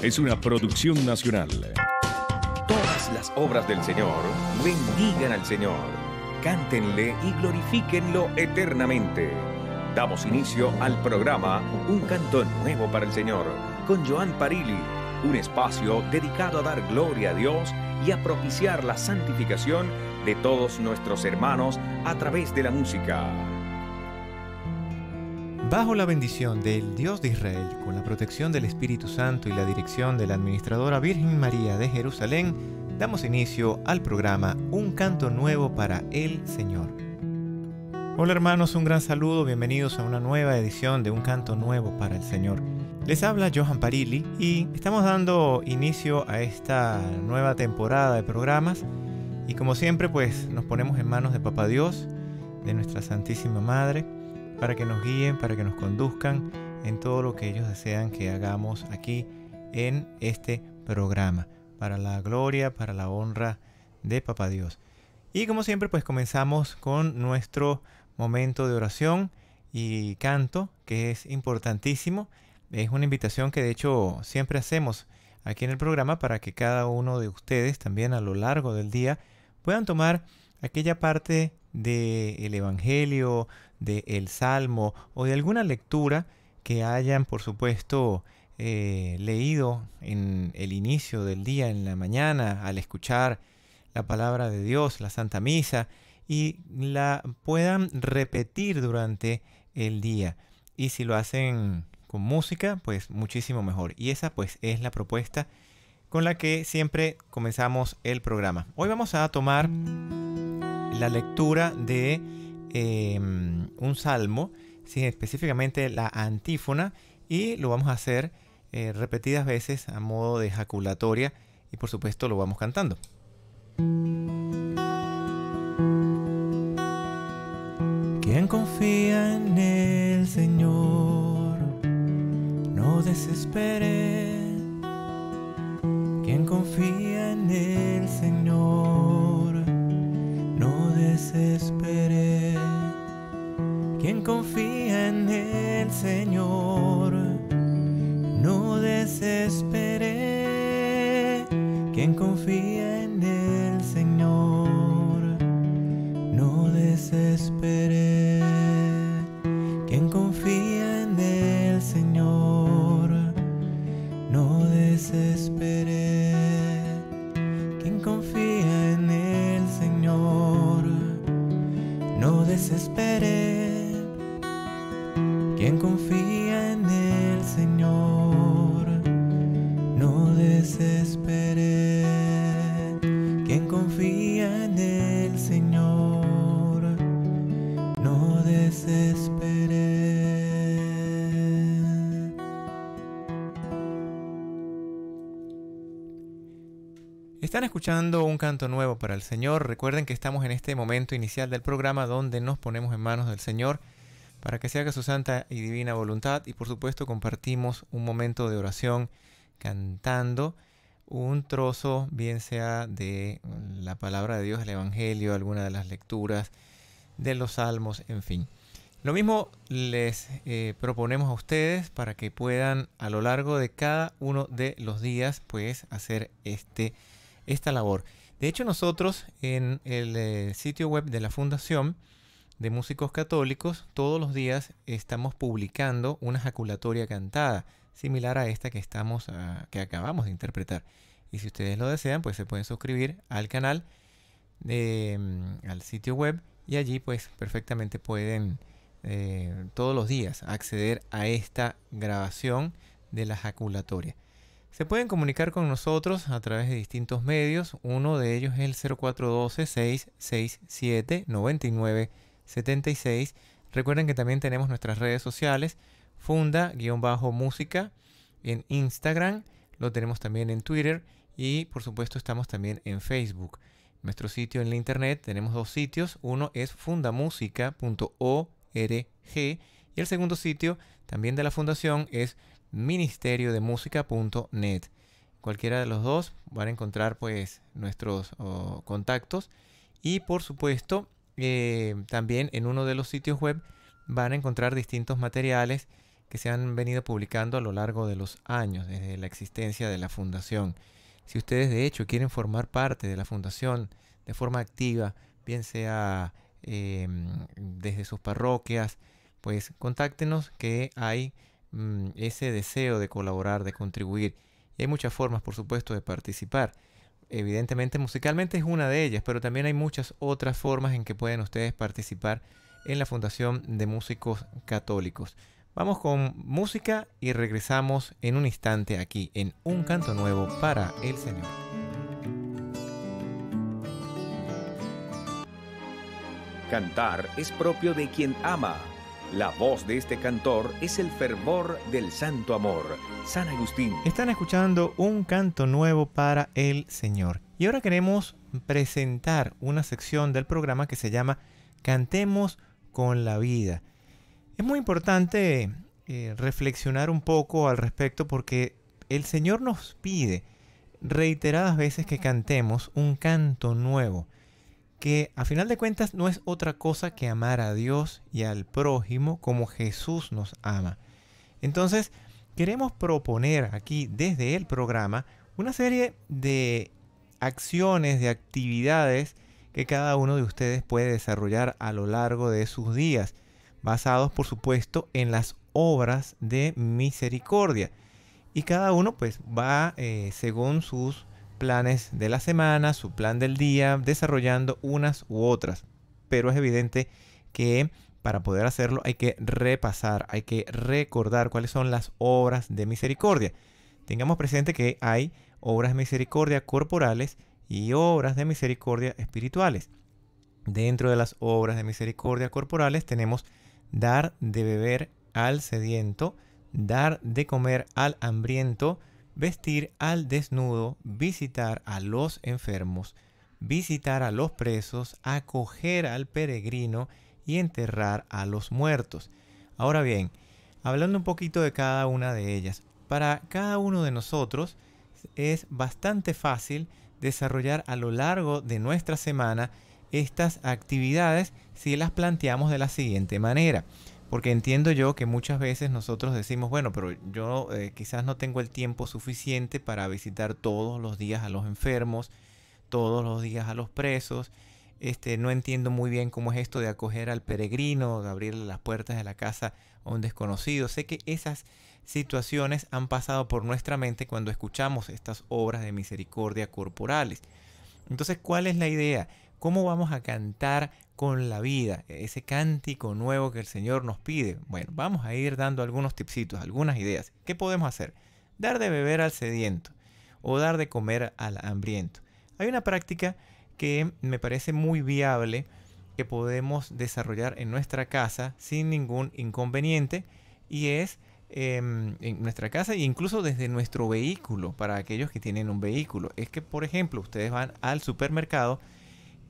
Es una producción nacional. Todas las obras del Señor bendigan al Señor, cántenle y glorifíquenlo eternamente. Damos inicio al programa Un canto nuevo para el Señor con Joan Parili, un espacio dedicado a dar gloria a Dios y a propiciar la santificación de todos nuestros hermanos a través de la música. Bajo la bendición del Dios de Israel, con la protección del Espíritu Santo y la dirección de la Administradora Virgen María de Jerusalén, damos inicio al programa Un canto nuevo para el Señor. Hola hermanos, un gran saludo, bienvenidos a una nueva edición de Un canto nuevo para el Señor. Les habla Johan Parili y estamos dando inicio a esta nueva temporada de programas y como siempre pues nos ponemos en manos de Papa Dios, de nuestra Santísima Madre, para que nos guíen, para que nos conduzcan en todo lo que ellos desean que hagamos aquí en este programa, para la gloria, para la honra de Papá Dios. Y como siempre, pues comenzamos con nuestro momento de oración y canto, que es importantísimo. Es una invitación que de hecho siempre hacemos aquí en el programa para que cada uno de ustedes también a lo largo del día puedan tomar aquella parte del Evangelio, del Salmo o de alguna lectura que hayan, por supuesto, eh, leído en el inicio del día, en la mañana, al escuchar la palabra de Dios, la Santa Misa, y la puedan repetir durante el día. Y si lo hacen con música, pues muchísimo mejor. Y esa pues es la propuesta con la que siempre comenzamos el programa. Hoy vamos a tomar la lectura de em, un salmo, específicamente la antífona, y lo vamos a hacer eh, repetidas veces a modo de ejaculatoria y por supuesto lo vamos cantando. Quien confía en el Señor, no desespere confía en el Señor, no desesperé. Quien confía en el Señor, no desesperé. Quien confía desespere. Quien confía escuchando un canto nuevo para el Señor. Recuerden que estamos en este momento inicial del programa donde nos ponemos en manos del Señor para que se haga su santa y divina voluntad y por supuesto compartimos un momento de oración cantando un trozo, bien sea de la palabra de Dios, el Evangelio, alguna de las lecturas, de los salmos, en fin. Lo mismo les eh, proponemos a ustedes para que puedan a lo largo de cada uno de los días pues hacer este esta labor. De hecho, nosotros en el eh, sitio web de la Fundación de Músicos Católicos, todos los días estamos publicando una jaculatoria cantada, similar a esta que, estamos, ah, que acabamos de interpretar. Y si ustedes lo desean, pues se pueden suscribir al canal, em, al sitio web, y allí pues perfectamente pueden eh, todos los días acceder a esta grabación de la jaculatoria. Se pueden comunicar con nosotros a través de distintos medios. Uno de ellos es el 0412-667-9976. Recuerden que también tenemos nuestras redes sociales, funda-música en Instagram, lo tenemos también en Twitter y por supuesto estamos también en Facebook. Nuestro sitio en la internet tenemos dos sitios, uno es fundamusica.org y el segundo sitio también de la fundación es ministerio de música.net. Cualquiera de los dos van a encontrar pues nuestros contactos y por supuesto eh, también en uno de los sitios web van a encontrar distintos materiales que se han venido publicando a lo largo de los años, desde la existencia de la fundación. Si ustedes de hecho quieren formar parte de la fundación de forma activa, bien sea eh, desde sus parroquias, pues contáctenos que hay Mm, ese deseo de colaborar, de contribuir. Y hay muchas formas, por supuesto, de participar. Evidentemente, musicalmente es una de ellas, pero también hay muchas otras formas en que pueden ustedes participar en la Fundación de Músicos Católicos. Vamos con música y regresamos en un instante aquí en Un Canto Nuevo para el Señor. Cantar es propio de quien ama la voz de este cantor es el fervor del santo amor, San Agustín. Están escuchando un canto nuevo para el Señor. Y ahora queremos presentar una sección del programa que se llama Cantemos con la vida. Es muy importante eh, reflexionar un poco al respecto porque el Señor nos pide reiteradas veces que cantemos un canto nuevo que a final de cuentas no es otra cosa que amar a Dios y al prójimo como Jesús nos ama. Entonces, queremos proponer aquí desde el programa una serie de acciones, de actividades que cada uno de ustedes puede desarrollar a lo largo de sus días, basados por supuesto en las obras de misericordia. Y cada uno pues va eh, según sus planes de la semana, su plan del día, desarrollando unas u otras. Pero es evidente que para poder hacerlo hay que repasar, hay que recordar cuáles son las obras de misericordia. Tengamos presente que hay obras de misericordia corporales y obras de misericordia espirituales. Dentro de las obras de misericordia corporales tenemos dar de beber al sediento, dar de comer al hambriento, vestir al desnudo, visitar a los enfermos, visitar a los presos, acoger al peregrino y enterrar a los muertos. Ahora bien, hablando un poquito de cada una de ellas, para cada uno de nosotros es bastante fácil desarrollar a lo largo de nuestra semana estas actividades si las planteamos de la siguiente manera. Porque entiendo yo que muchas veces nosotros decimos, bueno, pero yo eh, quizás no tengo el tiempo suficiente para visitar todos los días a los enfermos, todos los días a los presos. Este, no entiendo muy bien cómo es esto de acoger al peregrino, de abrirle las puertas de la casa a un desconocido. Sé que esas situaciones han pasado por nuestra mente cuando escuchamos estas obras de misericordia corporales. Entonces, ¿cuál es la idea? ¿Cómo vamos a cantar con la vida, ese cántico nuevo que el Señor nos pide. Bueno, vamos a ir dando algunos tipsitos, algunas ideas. ¿Qué podemos hacer? Dar de beber al sediento o dar de comer al hambriento. Hay una práctica que me parece muy viable que podemos desarrollar en nuestra casa sin ningún inconveniente y es em, en nuestra casa e incluso desde nuestro vehículo para aquellos que tienen un vehículo. Es que, por ejemplo, ustedes van al supermercado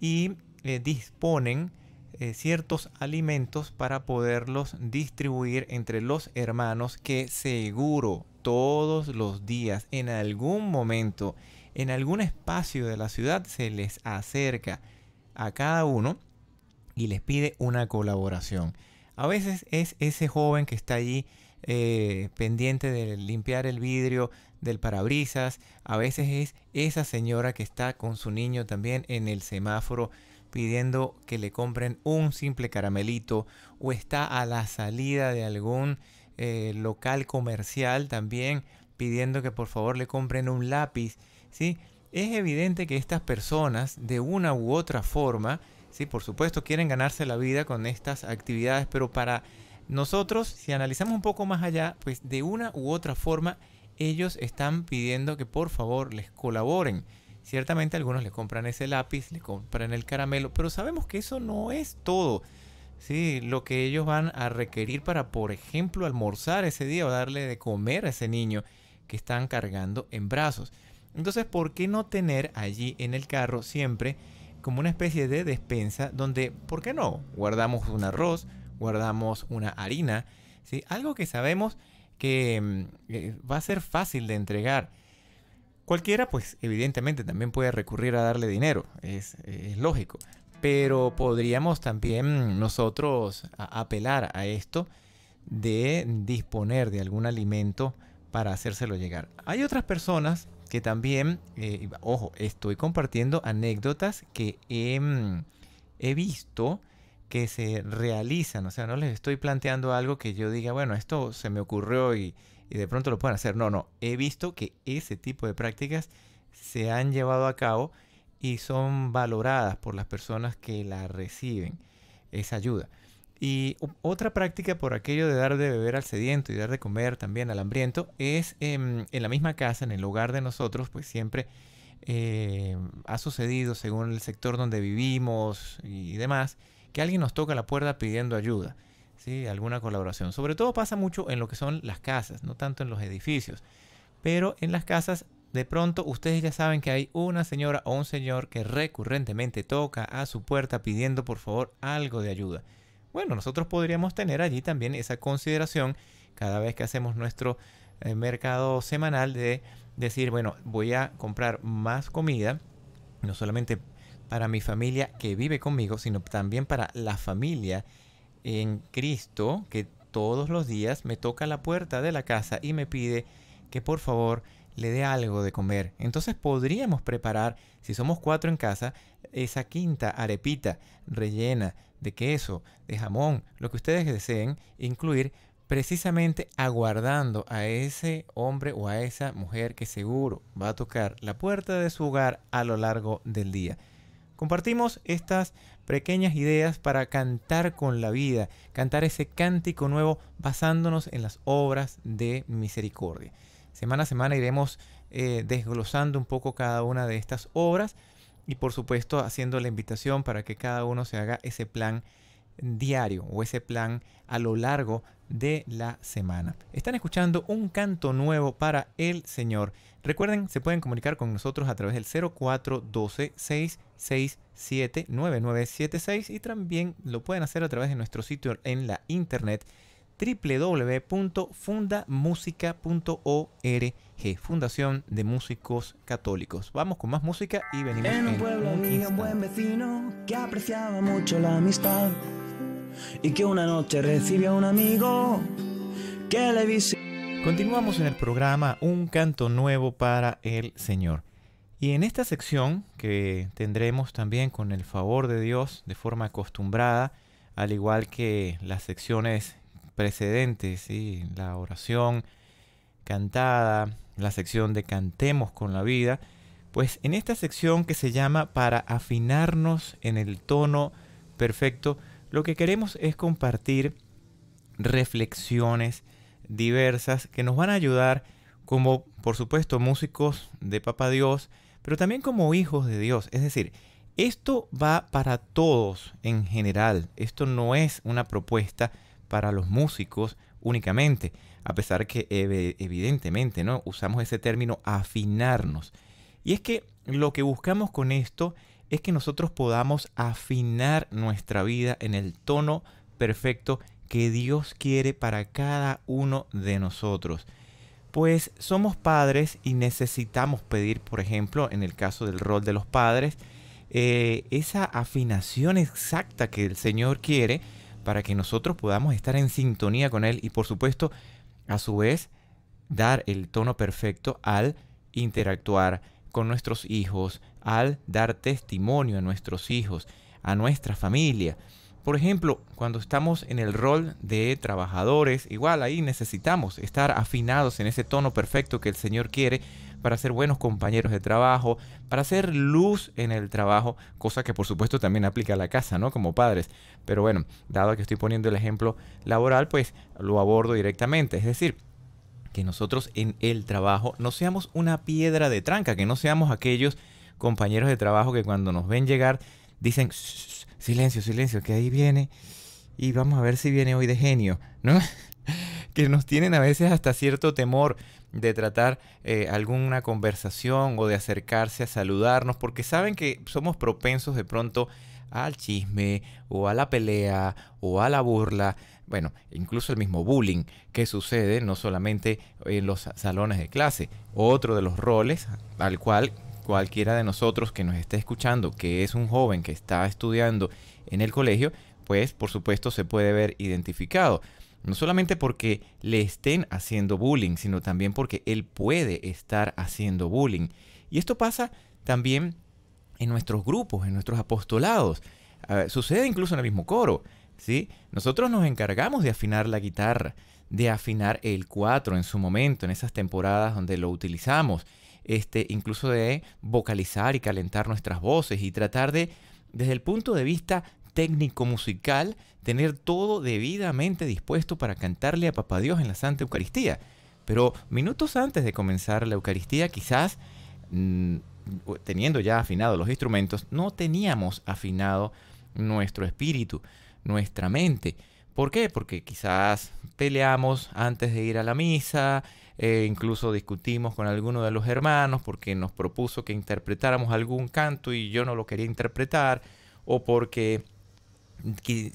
y eh, disponen eh, ciertos alimentos para poderlos distribuir entre los hermanos que seguro todos los días, en algún momento, en algún espacio de la ciudad, se les acerca a cada uno y les pide una colaboración. A veces es ese joven que está allí eh, pendiente de limpiar el vidrio del parabrisas. A veces es esa señora que está con su niño también en el semáforo pidiendo que le compren un simple caramelito o está a la salida de algún eh, local comercial también pidiendo que por favor le compren un lápiz, ¿sí? Es evidente que estas personas de una u otra forma, sí, por supuesto quieren ganarse la vida con estas actividades, pero para nosotros, si analizamos un poco más allá, pues de una u otra forma ellos están pidiendo que por favor les colaboren. Ciertamente algunos le compran ese lápiz, le compran el caramelo, pero sabemos que eso no es todo. Sí, lo que ellos van a requerir para, por ejemplo, almorzar ese día o darle de comer a ese niño que están cargando en brazos. Entonces, ¿por qué no tener allí en el carro siempre como una especie de despensa donde, ¿por qué no? Guardamos un arroz, guardamos una harina, ¿sí? algo que sabemos que mm, eh, va a ser fácil de entregar Cualquiera, pues evidentemente también puede recurrir a darle dinero, es, lógico. Pero podríamos también nosotros apelar a esto de disponer de algún alimento para hacérselo llegar. Hay otras personas que también, eh, ojo, estoy compartiendo anécdotas que em, he, visto que se realizan, o sea, no les estoy planteando algo que yo diga, bueno, esto se me ocurrió y, y de pronto lo pueden hacer. No, no, he visto que ese tipo de prácticas se han llevado a cabo y son valoradas por las personas que la reciben, esa ayuda. Y otra práctica por aquello de dar de beber al sediento y dar de comer también al hambriento es em, en la misma casa, en el hogar de nosotros, pues siempre em, ha sucedido según el sector donde vivimos y demás, que alguien nos toca la puerta pidiendo ayuda. ¿sí? alguna colaboración. Sobre todo pasa mucho en lo que son las casas, no tanto en los edificios. Pero en las casas, de pronto ustedes ya saben que hay una señora o un señor que recurrentemente toca a su puerta pidiendo por favor algo de ayuda. Bueno, nosotros podríamos tener allí también esa consideración cada vez que hacemos nuestro eh, mercado semanal de decir, bueno, voy a comprar más comida, no solamente para mi familia que vive conmigo, sino también para la familia en Cristo que todos los días me toca la puerta de la casa y me pide que por favor le dé algo de comer. Entonces podríamos preparar, si somos cuatro en casa, esa quinta arepita rellena de queso, de jamón, lo que ustedes deseen e incluir, precisamente aguardando a ese hombre o a esa mujer que seguro va a tocar la puerta de su hogar a lo largo del día. Compartimos estas pequeñas ideas para cantar con la vida, cantar ese cántico nuevo basándonos en las obras de misericordia. Semana a semana iremos eh, desglosando un poco cada una de estas obras y por supuesto haciendo la invitación para que cada uno se haga ese plan diario o ese plan a lo largo de la semana. Están escuchando un canto nuevo para el Señor. Recuerden, se pueden comunicar con nosotros a través del 0412-667-9976 y también lo pueden hacer a través de nuestro sitio en la internet www.fundamusica.org, Fundación de Músicos Católicos. Vamos con más música y venimos en un pueblo un buen vecino que apreciaba mucho la amistad y que una noche recibe a un amigo que le Continuamos en el programa Un canto nuevo para el Señor. Y en esta sección que tendremos también con el favor de Dios de forma acostumbrada, al igual que las secciones precedentes, la oración cantada, la sección de Cantemos con la vida, pues en esta sección que se llama Para afinarnos en el tono perfecto, lo que queremos es compartir reflexiones diversas que nos van a ayudar como, por supuesto, músicos de Papa Dios, pero también como hijos de Dios. Es decir, esto va para todos en general. Esto no es una propuesta para los músicos únicamente, a pesar que evidentemente ¿no? usamos ese término afinarnos. Y es que lo que buscamos con esto es que nosotros podamos afinar nuestra vida en el tono perfecto que Dios quiere para cada uno de nosotros. Pues somos padres y necesitamos pedir, por ejemplo, en el caso del rol de los padres, eh, esa afinación exacta que el Señor quiere para que nosotros podamos estar en sintonía con Él y por supuesto, a su vez, dar el tono perfecto al interactuar nuestros hijos al dar testimonio a nuestros hijos, a nuestra familia. Por ejemplo, cuando estamos en el rol de trabajadores, igual ahí necesitamos estar afinados en ese tono perfecto que el Señor quiere para ser buenos compañeros de trabajo, para ser luz en el trabajo, cosa que por supuesto también aplica a la casa, ¿no? Como padres. Pero bueno, dado que estoy poniendo el ejemplo laboral, pues lo abordo directamente. Es decir, que nosotros en el trabajo no seamos una piedra de tranca, que no seamos aquellos compañeros de trabajo que cuando nos ven llegar dicen, silencio, silencio, que ahí viene y vamos a ver si viene hoy de genio, ¿no? que nos tienen a veces hasta cierto temor de tratar eh, alguna conversación o de acercarse a saludarnos porque saben que somos propensos de pronto al chisme o a la pelea o a la burla bueno, incluso el mismo bullying que sucede no solamente en los salones de clase, otro de los roles al cual cualquiera de nosotros que nos esté escuchando, que es un joven que está estudiando en el colegio, pues por supuesto se puede ver identificado. No solamente porque le estén haciendo bullying, sino también porque él puede estar haciendo bullying. Y esto pasa también en nuestros grupos, en nuestros apostolados. Ah, sucede incluso en el mismo coro. Nosotros nos encargamos de afinar la guitarra, de afinar el 4 en su momento, en esas temporadas donde lo utilizamos, este, incluso de vocalizar y calentar nuestras voces y tratar de, desde el punto de vista técnico musical, tener todo debidamente dispuesto para cantarle a Papá Dios en la Santa Eucaristía. Pero minutos antes de comenzar la Eucaristía, quizás mm, teniendo ya afinados los instrumentos, no teníamos afinado nuestro espíritu nuestra mente. ¿Por qué? Porque quizás peleamos antes de ir a la misa, eh, incluso discutimos con alguno de los hermanos porque nos propuso que interpretáramos algún canto y yo no lo quería interpretar, o porque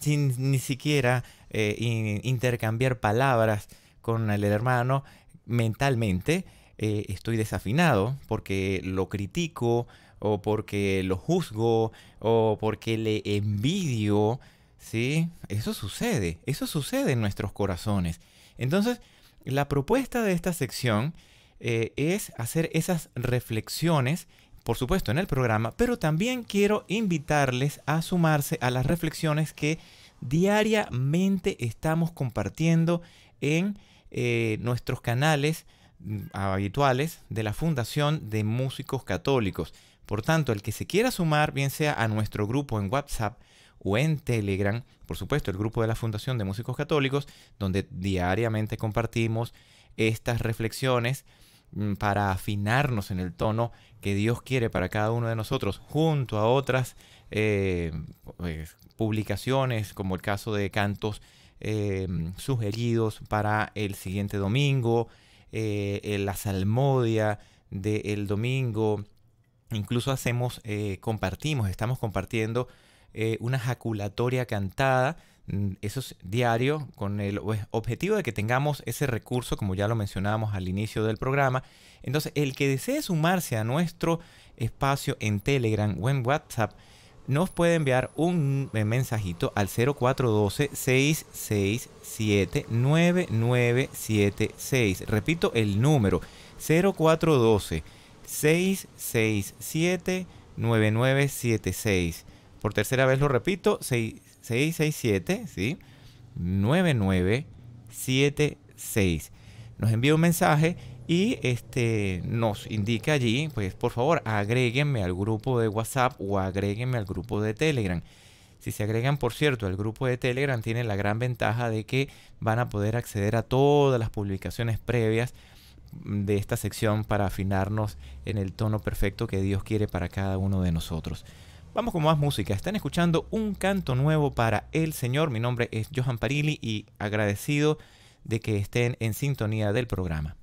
sin ni siquiera eh, intercambiar palabras con el hermano mentalmente, eh, estoy desafinado porque lo critico o porque lo juzgo o porque le envidio ¿sí? Eso sucede, eso sucede en nuestros corazones. Entonces, la propuesta de esta sección eh, es hacer esas reflexiones, por supuesto, en el programa, pero también quiero invitarles a sumarse a las reflexiones que diariamente estamos compartiendo en eh, nuestros canales mm, habituales de la Fundación de Músicos Católicos. Por tanto, el que se quiera sumar, bien sea a nuestro grupo en WhatsApp, o en Telegram, por supuesto, el grupo de la Fundación de Músicos Católicos, donde diariamente compartimos estas reflexiones mm, para afinarnos en el tono que Dios quiere para cada uno de nosotros, junto a otras eh, pues, publicaciones, como el caso de cantos eh, sugeridos para el siguiente domingo, eh, la salmodia del domingo. Incluso hacemos, compartimos, estamos compartiendo eh, una jaculatoria cantada, mm, eso es diario, con el objetivo de que tengamos ese recurso, como ya lo mencionábamos al inicio del programa. Entonces, el que desee sumarse a nuestro espacio en Telegram o en WhatsApp, nos puede enviar un eh, mensajito al 0412-667-9976. Repito el número, 0412-667-9976. Por tercera vez lo repito, 667, ¿sí? 9976. Nos envía un mensaje y este, nos indica allí, pues por favor, agréguenme al grupo de WhatsApp o agréguenme al grupo de Telegram. Si se agregan, por cierto, al grupo de Telegram tiene la gran ventaja de que van a poder acceder a todas las publicaciones previas de esta sección para afinarnos en el tono perfecto que Dios quiere para cada uno de nosotros. Vamos con más música. Están escuchando un canto nuevo para el Señor. Mi nombre es Johan Parili y agradecido de que estén en sintonía del programa.